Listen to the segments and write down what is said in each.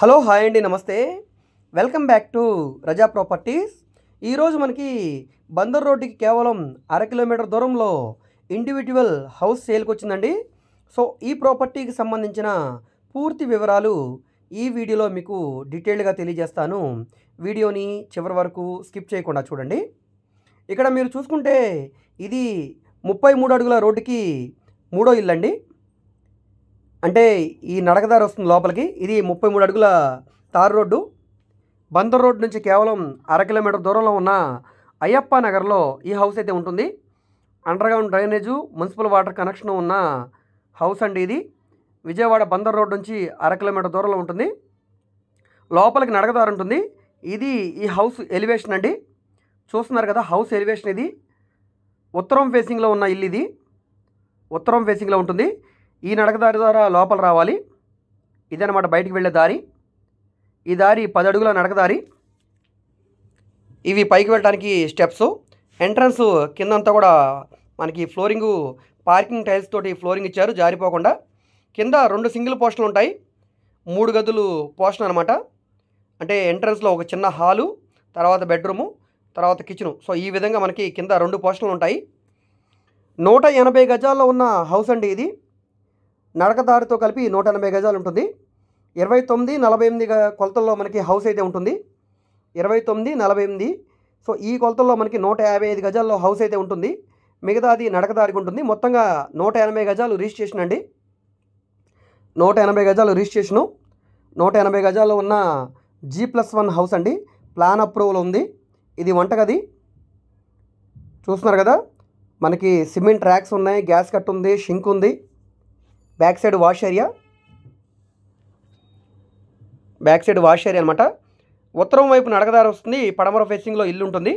hello hi అండి నమస్తే welcome back to Raza properties ఈరోజు మనకి బందర్ రోడ్డుకి కేవలం అర కిలోమీటర్ దూరంలో ఇండివిజువల్ హౌస్ సేల్కి వచ్చిందండి సో ఈ ప్రాపర్టీకి సంబంధించిన పూర్తి వివరాలు ఈ వీడియోలో మీకు డీటెయిల్డ్గా తెలియజేస్తాను వీడియోని చివరి వరకు స్కిప్ చేయకుండా చూడండి ఇక్కడ మీరు చూసుకుంటే ఇది ముప్పై మూడు అడుగుల రోడ్డుకి మూడో ఇల్లు అండి అంటే ఈ నడకదారి వస్తుంది లోపలికి ఇది ముప్పై మూడు అడుగుల తారు రోడ్డు బందర్ రోడ్ నుంచి కేవలం అర కిలోమీటర్ దూరంలో ఉన్న అయ్యప్ప నగర్లో ఈ హౌస్ అయితే ఉంటుంది underground drainage municipal water connection ఉన్న హౌస్ అండి ఇది విజయవాడ బందర్ రోడ్ నుంచి అర కిలోమీటర్ దూరంలో ఉంటుంది లోపలికి నడకదారు ఉంటుంది ఇది ఈ హౌస్ ఎలివేషన్ అండి చూస్తున్నారు కదా హౌస్ ఎలివేషన్ ఇది ఉత్తరం ఫేసింగ్లో ఉన్న ఇల్లు ఇది ఉత్తరం ఫేసింగ్లో ఉంటుంది ఈ నడకదారి ద్వారా లోపల రావాలి అనమాట బయటికి వెళ్ళే దారి ఈ దారి పది అడుగుల నడకదారి ఇవి పైకి వెళ్ళడానికి స్టెప్స్ ఎంట్రన్స్ కిందంతా కూడా మనకి ఫ్లోరింగు పార్కింగ్ టైల్స్ తోటి ఫ్లోరింగ్ ఇచ్చారు జారిపోకుండా కింద రెండు సింగిల్ పోస్టులు ఉంటాయి మూడు గదులు పోస్టులు అనమాట అంటే ఎంట్రన్స్లో ఒక చిన్న హాలు తర్వాత బెడ్రూము తర్వాత కిచెను సో ఈ విధంగా మనకి కింద రెండు పోస్టులు ఉంటాయి నూట ఎనభై గజాల్లో ఉన్న హౌస్ అండి ఇది నడకదారితో కలిపి నూట ఎనభై గజాలు ఉంటుంది ఇరవై తొమ్మిది నలభై ఎనిమిది కొలతల్లో మనకి హౌస్ అయితే ఉంటుంది ఇరవై తొమ్మిది నలభై ఎనిమిది సో ఈ కొలతల్లో మనకి నూట యాభై ఐదు గజాల్లో హౌస్ అయితే ఉంటుంది మిగతాది నడకదారికి ఉంటుంది మొత్తంగా నూట ఎనభై గజాలు రిజిస్ట్రేషన్ అండి నూట ఎనభై గజాలు రిజిస్ట్రేషను నూట ఎనభై గజాల్లో ఉన్న జీ ప్లస్ వన్ హౌస్ అండి ప్లాన్ అప్రూవల్ ఉంది ఇది వంటగది చూస్తున్నారు కదా మనకి సిమెంట్ ర్యాక్స్ ఉన్నాయి గ్యాస్ కట్ ఉంది షింక్ ఉంది back side wash area back side wash area అనమాట ఉత్తరం వైపు నడకదారి వస్తుంది పడమర ఫేసింగ్లో ఇల్లు ఉంటుంది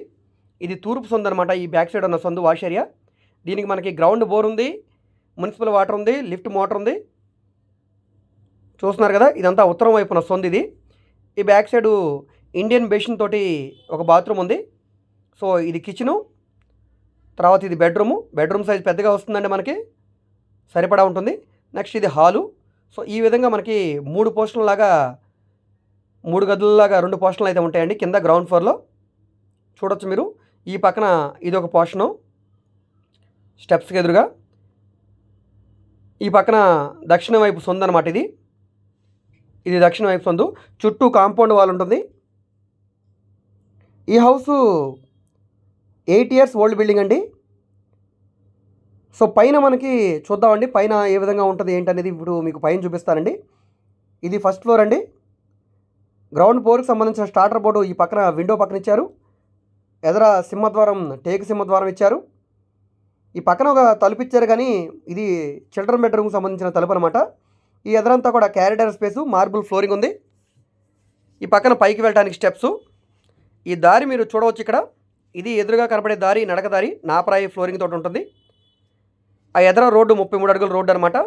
ఇది తూర్పు సొందు అనమాట ఈ బ్యాక్ సైడ్ ఉన్న సొందు వాష్ ఏరియా దీనికి మనకి గ్రౌండ్ బోర్ ఉంది మున్సిపల్ వాటర్ ఉంది లిఫ్ట్ మోటర్ ఉంది చూస్తున్నారు కదా ఇదంతా ఉత్తరం వైపు ఉన్న సొంది ఇది ఈ బ్యాక్ సైడు ఇండియన్ బేషన్ తోటి ఒక బాత్రూమ్ ఉంది సో ఇది కిచెను తర్వాత ఇది బెడ్రూము బెడ్రూమ్ సైజ్ పెద్దగా వస్తుందండి మనకి సరిపడా ఉంటుంది నెక్స్ట్ ఇది హాలు సో ఈ విధంగా మనకి మూడు లాగా మూడు గదులలాగా రెండు పోర్షన్లు అయితే ఉంటాయండి కింద గ్రౌండ్ ఫ్లోర్లో చూడొచ్చు మీరు ఈ పక్కన ఇది ఒక పోర్షను స్టెప్స్కి ఎదురుగా ఈ పక్కన దక్షిణ వైపు సొందు అనమాట ఇది ఇది దక్షిణ వైపు సొందు చుట్టూ కాంపౌండ్ వాల్ ఉంటుంది ఈ house eight years old building అండి సో పైన మనకి చూద్దామండి పైన ఏ విధంగా ఉంటుంది ఏంటనేది ఇప్పుడు మీకు పైన చూపిస్తానండి ఇది ఫస్ట్ ఫ్లోర్ అండి గ్రౌండ్ ఫ్లోర్కి సంబంధించిన స్టార్టర్ బోర్డు ఈ పక్కన విండో పక్కన ఇచ్చారు ఎదర సింహద్వారం టేక్ సింహద్వారం ఇచ్చారు ఈ పక్కన ఒక తలుపు ఇచ్చారు కానీ ఇది చిల్డ్రన్ బెడ్రూమ్కి సంబంధించిన తలుపు అనమాట ఈ ఎదరంతా కూడా క్యారిడర్ స్పేసు మార్బుల్ ఫ్లోరింగ్ ఉంది ఈ పక్కన పైకి వెళ్ళడానికి స్టెప్స్ ఈ దారి మీరు చూడవచ్చు ఇక్కడ ఇది ఎదురుగా కనపడే దారి నడకదారి నాపరాయి ఫ్లోరింగ్ తోటి ఉంటుంది ఆ ఎదర రోడ్డు ముప్పై మూడు అడుగుల రోడ్డు అనమాట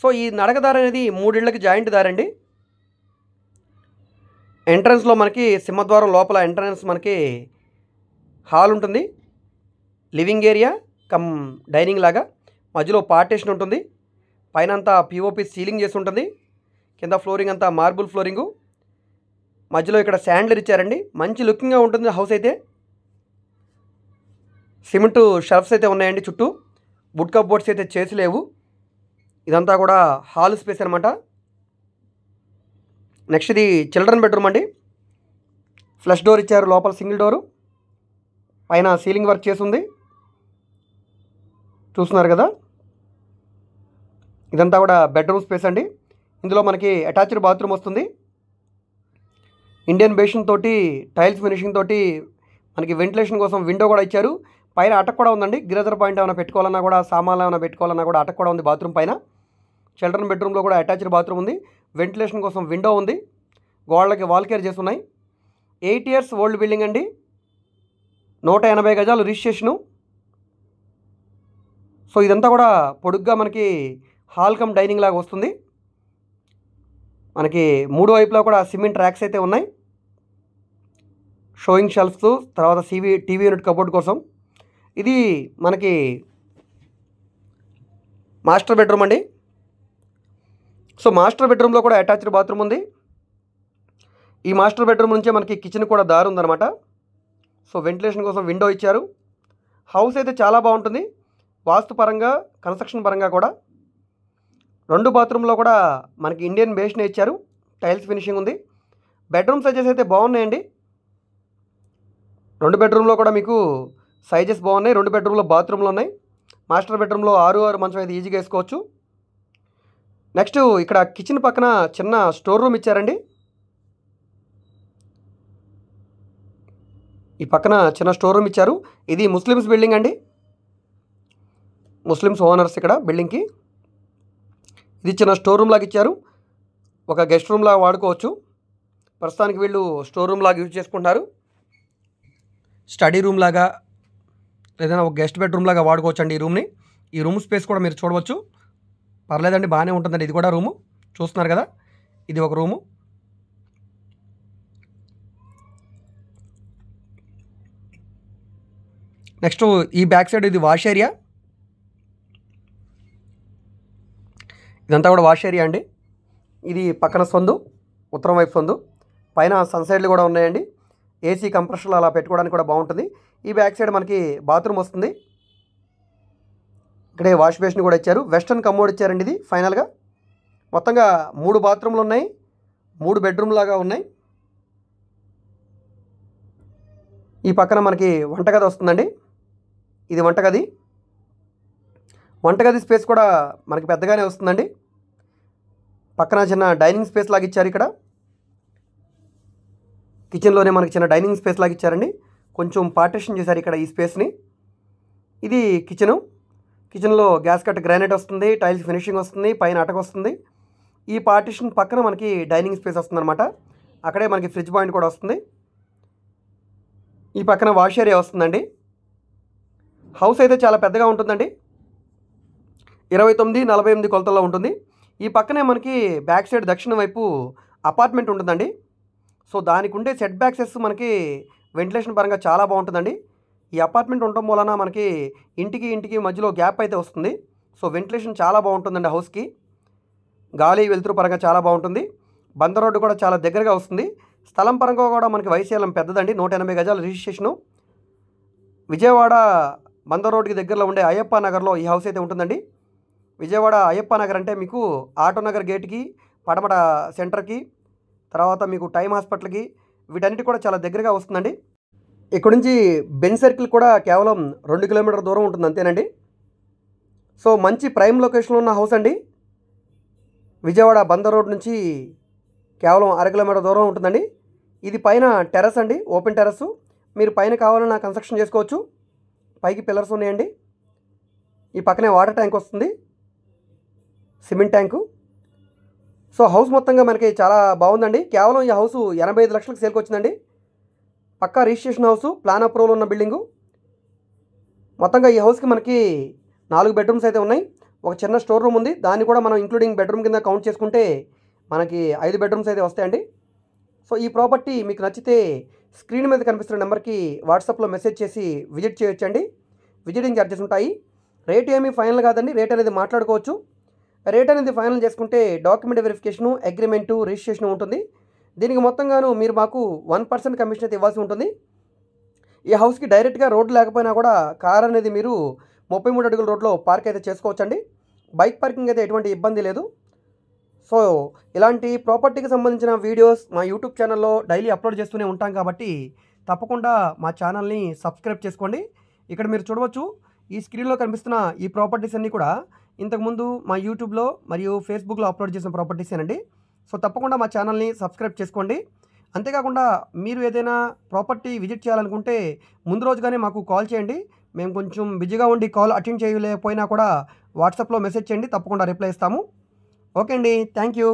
సో ఈ నడకదారి అనేది మూడేళ్లకి జాయింట్ దారండి ఎంట్రన్స్లో మనకి సింహద్వారం లోపల ఎంట్రన్స్ మనకి హాల్ ఉంటుంది లివింగ్ ఏరియా కమ్ డైనింగ్ లాగా మధ్యలో పార్టేషన్ ఉంటుంది పైన అంతా పిఓపి సీలింగ్ చేసి ఉంటుంది కింద ఫ్లోరింగ్ అంతా మార్బుల్ ఫ్లోరింగు మధ్యలో ఇక్కడ శాండ్లర్ ఇచ్చారండి మంచి లుకింగ్గా ఉంటుంది హౌస్ అయితే సిమెంటు షెల్ఫ్స్ అయితే ఉన్నాయండి చుట్టూ వుడ్ కప్ బోర్డ్స్ అయితే చేసి లేవు ఇదంతా కూడా హాల్ స్పేస్ అనమాట నెక్స్ట్ ఇది చిల్డ్రన్ బెడ్రూమ్ అండి ఫ్లష్ డోర్ ఇచ్చారు లోపల సింగిల్ డోరు పైన సీలింగ్ వర్క్ చేసింది చూస్తున్నారు కదా ఇదంతా కూడా బెడ్రూమ్ స్పేస్ అండి ఇందులో మనకి అటాచ్డ్ బాత్రూమ్ వస్తుంది ఇండియన్ బేషన్ తోటి టైల్స్ ఫినిషింగ్ తోటి మనకి వెంటిలేషన్ కోసం విండో కూడా ఇచ్చారు పైన అటక్ కూడా ఉందండి గిరిజర్ పాయింట్ ఏమైనా పెట్టుకోవాలన్నా కూడా సామాన్లు ఏమైనా పెట్టుకోవాలన్నా కూడా అటక్ కూడా ఉంది బాత్రూమ్ పైన చిల్డ్రన్ బెడ్రూమ్లో కూడా అటాచ్డ్ బాత్రూమ్ ఉంది వెంటిలేషన్ కోసం విండో ఉంది గోడలకి వాల్ కేర్ చేస్తున్నాయి ఎయిట్ ఇయర్స్ ఓల్డ్ బిల్డింగ్ అండి నూట ఎనభై గజాలు రిజిస్ట్రేషను సో ఇదంతా కూడా పొడుగ్గా మనకి హాల్ కమ్ డైనింగ్ లాగా వస్తుంది మనకి మూడు వైపులో కూడా సిమెంట్ ర్యాక్స్ అయితే ఉన్నాయి షోయింగ్ షెల్ఫ్స్ తర్వాత సీవీ టీవీ యూనిట్ కబోర్డ్ కోసం ఇది మనకి మాస్టర్ బెడ్రూమ్ అండి సో మాస్టర్ బెడ్రూమ్లో కూడా అటాచ్డ్ బాత్రూమ్ ఉంది ఈ మాస్టర్ బెడ్రూమ్ నుంచే మనకి కిచెన్ కూడా దారి ఉందన్నమాట సో వెంటిలేషన్ కోసం విండో ఇచ్చారు హౌస్ అయితే చాలా బాగుంటుంది వాస్తు పరంగా కన్స్ట్రక్షన్ పరంగా కూడా రెండు బాత్రూంలో కూడా మనకి ఇండియన్ బేస్నే ఇచ్చారు టైల్స్ ఫినిషింగ్ ఉంది బెడ్రూమ్ సైజెస్ అయితే బాగున్నాయండి రెండు బెడ్రూమ్లో కూడా మీకు సైజెస్ బాగున్నాయి రెండు బెడ్రూమ్లో బాత్రూమ్లు ఉన్నాయి మాస్టర్ బెడ్రూమ్లో ఆరు ఆరు మంచం అయితే ఈజీగా వేసుకోవచ్చు నెక్స్ట్ ఇక్కడ కిచెన్ పక్కన చిన్న స్టోర్ రూమ్ ఇచ్చారండి ఈ పక్కన చిన్న స్టోర్ రూమ్ ఇచ్చారు ఇది ముస్లిమ్స్ బిల్డింగ్ అండి ముస్లిమ్స్ ఓనర్స్ ఇక్కడ బిల్డింగ్కి ఇది చిన్న స్టోర్ రూమ్ లాగా ఇచ్చారు ఒక గెస్ట్ రూమ్ లాగా వాడుకోవచ్చు ప్రస్తుతానికి వీళ్ళు స్టోర్ రూమ్ లాగా యూజ్ చేసుకుంటున్నారు స్టడీ రూమ్ లాగా ఏదైనా ఒక గెస్ట్ బెడ్రూమ్ లాగా వాడుకోవచ్చండి ఈ రూమ్ని ఈ రూమ్ స్పేస్ కూడా మీరు చూడవచ్చు పర్లేదండి బాగానే ఉంటుందండి ఇది కూడా రూము చూస్తున్నారు కదా ఇది ఒక రూము నెక్స్ట్ ఈ బ్యాక్ సైడ్ ఇది వాష్ ఏరియా ఇదంతా కూడా వాష్ ఏరియా అండి ఇది పక్కన సందు ఉత్తరం వైపు సందు పైన సన్సైడ్లు కూడా ఉన్నాయండి ఏసీ కంప్రెషన్లు అలా పెట్టుకోవడానికి కూడా బాగుంటుంది ఈ బ్యాక్ సైడ్ మనకి బాత్రూమ్ వస్తుంది ఇక్కడే వాష్ బేసిన్ కూడా ఇచ్చారు వెస్టర్న్ కమోడ్ ఇచ్చారండి ఇది ఫైనల్గా మొత్తంగా మూడు బాత్రూమ్లు ఉన్నాయి మూడు బెడ్రూమ్ లాగా ఉన్నాయి ఈ పక్కన మనకి వంటగది వస్తుందండి ఇది వంటగది వంటగది స్పేస్ కూడా మనకి పెద్దగానే వస్తుందండి పక్కన చిన్న డైనింగ్ స్పేస్ లాగా ఇచ్చారు ఇక్కడ కిచెన్లోనే మనకి చిన్న డైనింగ్ స్పేస్ లాగా ఇచ్చారండి కొంచెం పార్టిషన్ చేశారు ఇక్కడ ఈ స్పేస్ని ఇది కిచెను కిచెన్లో గ్యాస్ కట్ గ్రానైట్ వస్తుంది టైల్స్ ఫినిషింగ్ వస్తుంది పైన అటక వస్తుంది ఈ పార్టిషన్ పక్కన మనకి డైనింగ్ స్పేస్ వస్తుందన్నమాట అక్కడే మనకి ఫ్రిడ్జ్ పాయింట్ కూడా వస్తుంది ఈ పక్కన వాష్ ఏరియా వస్తుందండి హౌస్ అయితే చాలా పెద్దగా ఉంటుందండి ఇరవై తొమ్మిది నలభై ఎనిమిది కొలతల్లో ఉంటుంది ఈ పక్కనే మనకి బ్యాక్ సైడ్ దక్షిణం వైపు అపార్ట్మెంట్ ఉంటుందండి సో దానికి ఉండే సెట్ బ్యాక్సెస్ మనకి వెంటిలేషన్ పరంగా చాలా బాగుంటుందండి ఈ అపార్ట్మెంట్ ఉండటం వలన మనకి ఇంటికి ఇంటికి మధ్యలో గ్యాప్ అయితే వస్తుంది సో వెంటిలేషన్ చాలా బాగుంటుందండి హౌస్కి గాలి వెలుతురు పరంగా చాలా బాగుంటుంది బంద రోడ్డు కూడా చాలా దగ్గరగా వస్తుంది స్థలం పరంగా కూడా మనకి వైశాలం పెద్దదండి నూట ఎనభై గజాల రిజిస్ట్రేషను విజయవాడ బంద రోడ్డుకి దగ్గరలో ఉండే అయ్యప్ప నగర్లో ఈ హౌస్ అయితే ఉంటుందండి విజయవాడ అయ్యప్ప నగర్ అంటే మీకు ఆటో నగర్ గేట్కి పడమట సెంటర్కి తర్వాత మీకు టైం హాస్పిటల్కి వీటన్నిటి కూడా చాలా దగ్గరగా వస్తుందండి ఇక్కడ నుంచి బెన్ సర్కిల్ కూడా కేవలం రెండు కిలోమీటర్ దూరం ఉంటుంది అంతేనండి సో మంచి ప్రైమ్ లొకేషన్లో ఉన్న హౌస్ అండి విజయవాడ బందర్ రోడ్ నుంచి కేవలం అర కిలోమీటర్ దూరం ఉంటుందండి ఇది పైన టెరస్ అండి ఓపెన్ టెరస్ మీరు పైన కావాలన్నా కన్స్ట్రక్షన్ చేసుకోవచ్చు పైకి పిల్లర్స్ ఉన్నాయండి ఈ పక్కనే వాటర్ ట్యాంక్ వస్తుంది సిమెంట్ ట్యాంకు సో హౌస్ మొత్తంగా మనకి చాలా బాగుందండి కేవలం ఈ హౌస్ ఎనభై ఐదు లక్షలకు సేల్కి వచ్చిందండి పక్కా రిజిస్ట్రేషన్ హౌస్ ప్లాన్ అప్రూవల్ ఉన్న బిల్డింగు మొత్తంగా ఈ హౌస్కి మనకి నాలుగు బెడ్రూమ్స్ అయితే ఉన్నాయి ఒక చిన్న స్టోర్ రూమ్ ఉంది దాన్ని కూడా మనం ఇంక్లూడింగ్ బెడ్రూమ్ కింద కౌంట్ చేసుకుంటే మనకి ఐదు బెడ్రూమ్స్ అయితే వస్తాయండి సో ఈ ప్రాపర్టీ మీకు నచ్చితే స్క్రీన్ మీద కనిపిస్తున్న నెంబర్కి వాట్సాప్లో మెసేజ్ చేసి విజిట్ చేయొచ్చండి విజిటింగ్ ఛార్జెస్ ఉంటాయి రేట్ ఏమీ ఫైనల్ కాదండి రేట్ అనేది మాట్లాడుకోవచ్చు రేట్ అనేది ఫైనల్ చేసుకుంటే డాక్యుమెంట్ వెరిఫికేషను అగ్రిమెంటు రిజిస్ట్రేషన్ ఉంటుంది దీనికి మొత్తంగాను మీరు మాకు వన్ పర్సెంట్ కమిషన్ అయితే ఇవ్వాల్సి ఉంటుంది ఈ హౌస్కి డైరెక్ట్గా రోడ్ లేకపోయినా కూడా కార్ అనేది మీరు ముప్పై మూడు అడుగుల రోడ్లో పార్క్ అయితే చేసుకోవచ్చండి బైక్ పార్కింగ్ అయితే ఎటువంటి ఇబ్బంది లేదు సో ఇలాంటి ప్రాపర్టీకి సంబంధించిన వీడియోస్ మా యూట్యూబ్ ఛానల్లో డైలీ అప్లోడ్ చేస్తూనే ఉంటాం కాబట్టి తప్పకుండా మా ఛానల్ని సబ్స్క్రైబ్ చేసుకోండి ఇక్కడ మీరు చూడవచ్చు ఈ స్క్రీన్లో కనిపిస్తున్న ఈ ప్రాపర్టీస్ అన్నీ కూడా ఇంతకుముందు మా యూట్యూబ్లో మరియు ఫేస్బుక్లో అప్లోడ్ చేసిన ప్రాపర్టీస్ ఏనండి సో తప్పకుండా మా ఛానల్ని సబ్స్క్రైబ్ చేసుకోండి అంతేకాకుండా మీరు ఏదైనా ప్రాపర్టీ విజిట్ చేయాలనుకుంటే ముందు రోజుగానే మాకు కాల్ చేయండి మేము కొంచెం బిజీగా ఉండి కాల్ అటెండ్ చేయలేకపోయినా కూడా వాట్సాప్లో మెసేజ్ చేయండి తప్పకుండా రిప్లై ఇస్తాము ఓకే అండి థ్యాంక్ యూ